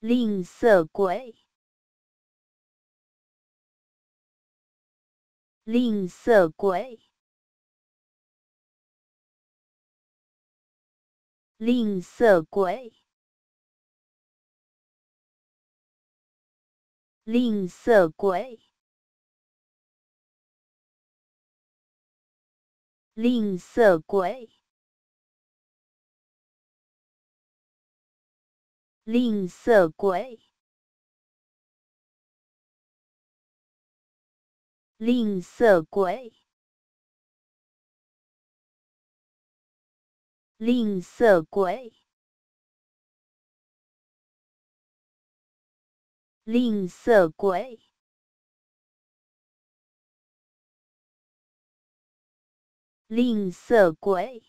吝啬鬼，吝啬鬼，吝啬鬼，吝啬鬼，吝啬鬼。吝啬鬼，吝啬鬼，吝啬鬼，吝啬鬼，吝啬鬼。